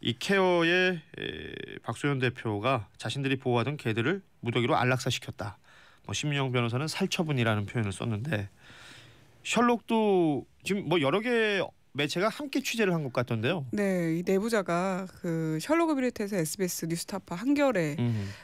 이 케어에 박소연 대표가 자신들이 보호하던 개들을 무더기로 안락사시켰다. 뭐 심리영 변호사는 살처분이라는 표현을 썼는데 셜록도 지금 뭐 여러 개 매체가 함께 취재를 한 것 같던데요. 네, 이 내부자가 그 셜록 비리트에서 SBS 뉴스타파 한겨레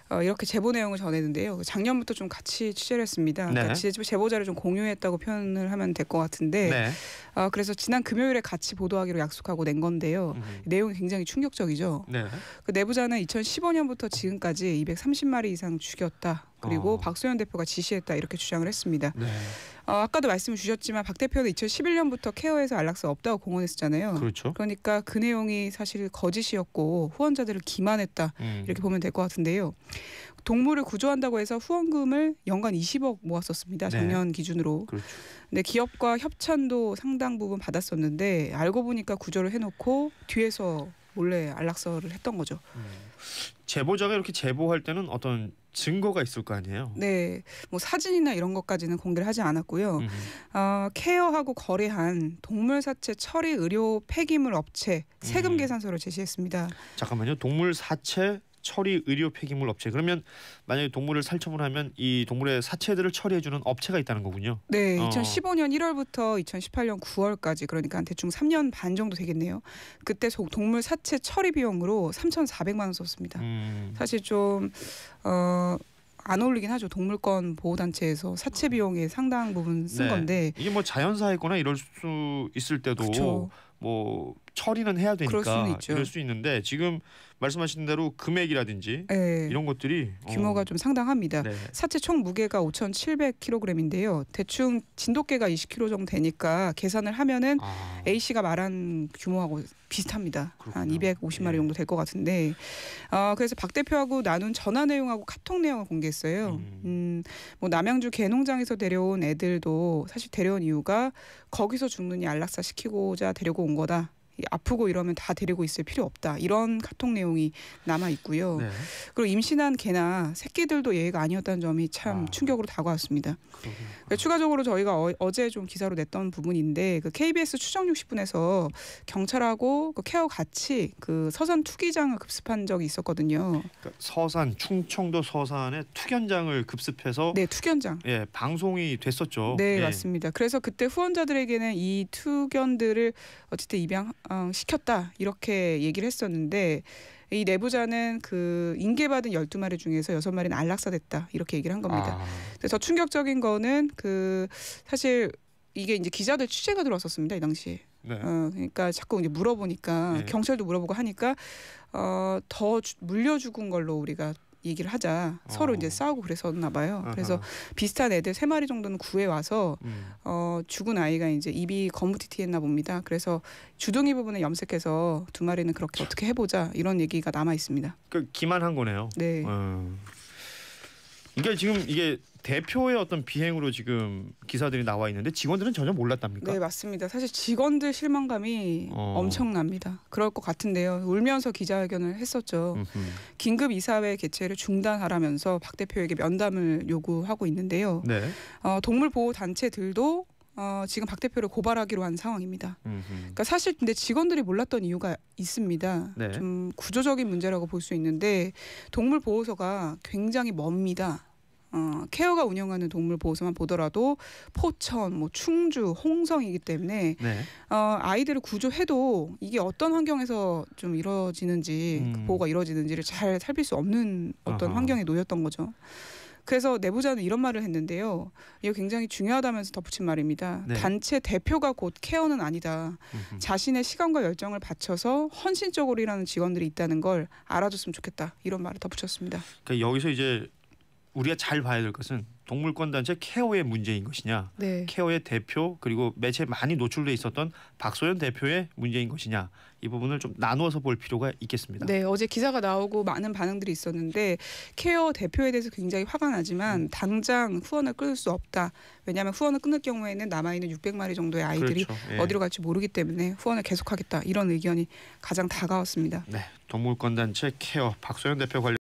어, 이렇게 제보 내용을 전했는데요. 그 작년부터 좀 같이 취재를 했습니다. 그러니까 네. 그러니까 제보자를 좀 공유했다고 표현을 하면 될 것 같은데 네. 어, 그래서 지난 금요일에 같이 보도하기로 약속하고 낸 건데요. 음. 내용이 굉장히 충격적이죠. 네. 그 내부자는 2015년부터 지금까지 230마리 이상 죽였다. 그리고 어. 박소현 대표가 지시했다 이렇게 주장을 했습니다. 네. 어, 아까도 말씀을 주셨지만 박 대표는 2011년부터 케어에서 안락사 없다고 공언했었잖아요. 그렇죠. 그러니까 그 내용이 사실 거짓이었고 후원자들을 기만했다 음. 이렇게 보면 될 것 같은데요. 동물을 구조한다고 해서 후원금을 연간 20억 모았었습니다. 네. 작년 네. 기준으로. 그렇죠. 근데 기업과 협찬도 상당 부분 받았었는데 알고 보니까 구조를 해놓고 뒤에서 몰래 안락사를 했던 거죠. 음. 제보자가 이렇게 제보할 때는 어떤 증거가 있을 거 아니에요. 네, 뭐 사진이나 이런 것까지는 공개를 하지 않았고요. 어, 케어하고 거래한 동물 사체 처리 의료 폐기물 업체 세금 음. 계산서를 제시했습니다. 잠깐만요, 동물 사체 처리 의료 폐기물 업체 그러면 만약에 동물을 살처분하면 이 동물의 사체들을 처리해주는 업체가 있다는 거군요. 네, 2015년 어. 1월부터 2018년 9월까지 그러니까 대충 3년 반 정도 되겠네요. 그때 동물 사체 처리 비용으로 3,400만 원 썼습니다. 음. 사실 좀 어. 안 어울리긴 하죠. 동물권 보호단체에서 사체 비용의 상당 부분 쓴 네. 건데 이게 뭐 자연사했거나 이럴 수 있을 때도 그쵸. 뭐 처리는 해야 되니까 그럴 수는 있죠. 이럴 수 있는데 지금 말씀하신 대로 금액이라든지 네. 이런 것들이 어. 규모가 어. 좀 상당합니다. 네. 사체 총 무게가 5,700kg인데요. 대충 진돗개가 20kg 정도 되니까 계산을 하면은 아. A 씨가 말한 규모하고 비슷합니다. 그렇군요. 한 250마리 예. 정도 될 것 같은데 어, 그래서 박 대표하고 나눈 전화 내용하고 카톡 내용을 공개했어요. 음. 음, 뭐 남양주 개농장에서 데려온 애들도 사실 데려온 이유가 거기서 죽느니 안락사 시키고자 데려고 온 거다. 아프고 이러면 다 데리고 있을 필요 없다 이런 카톡 내용이 남아 있고요. 네. 그리고 임신한 개나 새끼들도 예의가 아니었다는 점이 참 아. 충격으로 다가왔습니다. 그러니까 추가적으로 저희가 어, 제좀 기사로 냈던 부분인데 그 KBS 추정 60분에서 경찰하고 그 케어 같이 그 서산 투기장을 급습한 적이 있었거든요. 그러니까 서산 충청도 서산에 투견장을 급습해서 네 투견장 예 방송이 됐었죠. 네 예. 맞습니다. 그래서 그때 후원자들에게는 이 투견들을 어쨌든 입양 어, 시켰다 이렇게 얘기를 했었는데 이 내부자는 그 인계받은 열두 마리 중에서 여섯 마리는 안락사됐다 이렇게 얘기를 한 겁니다. 아. 그래서 충격적인 거는 그 사실 이게 이제 기자들 취재가 들어왔었습니다 이 당시에. 네. 어, 그러니까 자꾸 이제 물어보니까 네. 경찰도 물어보고 하니까 어, 더 주, 물려 죽은 걸로 우리가 얘기를 하자 어. 서로 어. 이제 싸우고 그랬었나 봐요. 아하. 그래서 비슷한 애들 세 마리 정도는 구해 와서 음. 어, 죽은 아이가 이제 입이 검은티티했나 봅니다. 그래서 주둥이 부분을 염색해서 두 마리는 그렇게 어떻게 해보자 이런 얘기가 남아 있습니다. 그 기만한 거네요. 네. 음. 그러니까 지금 이게 대표의 어떤 비행으로 지금 기사들이 나와 있는데 직원들은 전혀 몰랐답니까? 네 맞습니다. 사실 직원들 실망감이 어. 엄청납니다. 그럴 것 같은데요. 울면서 기자회견을 했었죠. 음흠. 긴급 이사회 개최를 중단하라면서 박 대표에게 면담을 요구하고 있는데요. 네. 어, 동물 보호 단체들도 어, 지금 박 대표를 고발하기로 한 상황입니다. 그러니까 사실 근데 직원들이 몰랐던 이유가 있습니다. 네. 좀 구조적인 문제라고 볼 수 있는데 동물 보호소가 굉장히 멉니다. 어, 케어가 운영하는 동물 보호소만 보더라도 포천, 뭐 충주, 홍성이기 때문에 네. 어, 아이들을 구조해도 이게 어떤 환경에서 좀 이루어지는지 그 음. 그 보호가 이루어지는지를 잘 살필 수 없는 어떤 아하. 환경에 놓였던 거죠. 그래서 내부자는 이런 말을 했는데요. 이거 굉장히 중요하다면서 덧붙인 말입니다. 네. 단체 대표가 곧 케어는 아니다. 음흠. 자신의 시간과 열정을 바쳐서 헌신적으로 일하는 직원들이 있다는 걸 알아줬으면 좋겠다. 이런 말을 덧붙였습니다. 그러니까 여기서 이제 우리가 잘 봐야 될 것은 동물권 단체 케어의 문제인 것이냐, 네. 케어의 대표 그리고 매체에 많이 노출돼 있었던 박소연 대표의 문제인 것이냐 이 부분을 좀 나누어서 볼 필요가 있겠습니다. 네, 어제 기사가 나오고 많은 반응들이 있었는데 케어 대표에 대해서 굉장히 화가 나지만 음. 당장 후원을 끊을 수 없다. 왜냐하면 후원을 끊을 경우에는 남아 있는 600마리 정도의 아이들이 그렇죠. 예. 어디로 갈지 모르기 때문에 후원을 계속하겠다 이런 의견이 가장 다가왔습니다. 네, 동물권 단체 케어 박소연 대표 관련.